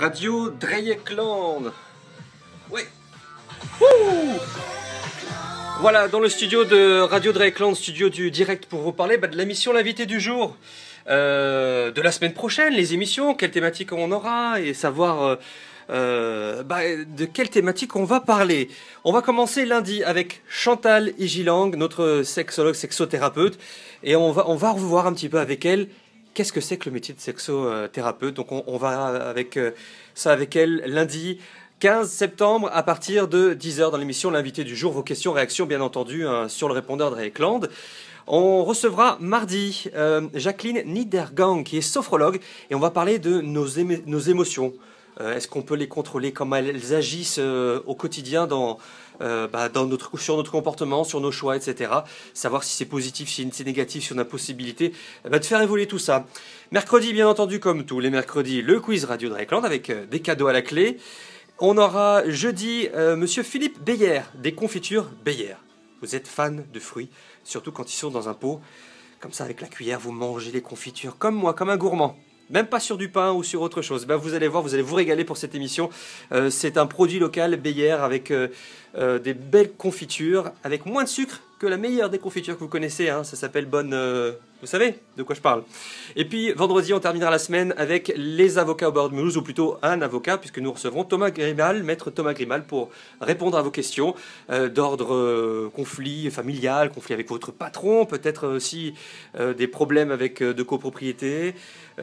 Radio Dreyekland. oui, voilà, dans le studio de Radio Dreyekland, studio du direct pour vous parler bah, de la mission L'invité du jour. Euh, de la semaine prochaine, les émissions, quelles thématiques on aura et savoir euh, euh, bah, de quelles thématiques on va parler. On va commencer lundi avec Chantal Igilang, notre sexologue, sexothérapeute, et on va, on va revoir un petit peu avec elle qu'est-ce que c'est que le métier de sexothérapeute Donc on, va avec euh, ça avec elle lundi. 15 septembre à partir de 10h dans l'émission L'invité du jour, vos questions, réactions bien entendu hein, sur le répondeur de Land. On recevra mardi euh, Jacqueline Niedergang qui est sophrologue et on va parler de nos émotions, euh, est-ce qu'on peut les contrôler Comment elles agissent euh, au quotidien dans, euh, bah, sur notre comportement, sur nos choix, etc. Savoir si c'est positif, si c'est négatif, si on a possibilité eh ben, de faire évoluer tout ça. Mercredi, bien entendu, comme tous les mercredis, le quiz Radio Drakeland avec des cadeaux à la clé. On aura jeudi Monsieur Philippe Beyer, des confitures Beyer. Vous êtes fan de fruits, surtout quand ils sont dans un pot. Comme ça, avec la cuillère, vous mangez les confitures comme moi, comme un gourmand même pas sur du pain ou sur autre chose. Eh ben, vous allez voir, vous allez vous régaler pour cette émission. Euh, c'est un produit local, Béyère, avec euh, euh, des belles confitures, avec moins de sucre que la meilleure des confitures que vous connaissez, hein, ça s'appelle bonne... Euh, vous savez de quoi je parle. Et puis vendredi, on terminera la semaine avec les avocats au bord de moulouse, ou plutôt un avocat, puisque nous recevrons Thomas Grimal, maître Thomas Grimal, pour répondre à vos questions euh, d'ordre euh, conflit familial, conflit avec votre patron, peut-être aussi des problèmes avec de copropriété.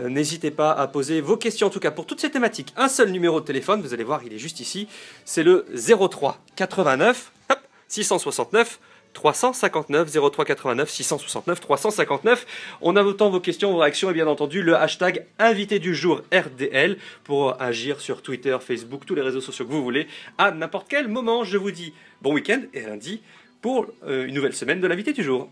N'hésitez pas à poser vos questions, en tout cas pour toutes ces thématiques. Un seul numéro de téléphone, vous allez voir, il est juste ici, c'est le 03 89 669 359 0389 669 359. On a autant vos questions, vos réactions et bien entendu le hashtag invité du jour RDL pour agir sur Twitter, Facebook, tous les réseaux sociaux que vous voulez à n'importe quel moment. Je vous dis bon week-end et lundi pour euh, une nouvelle semaine de l'invité du jour.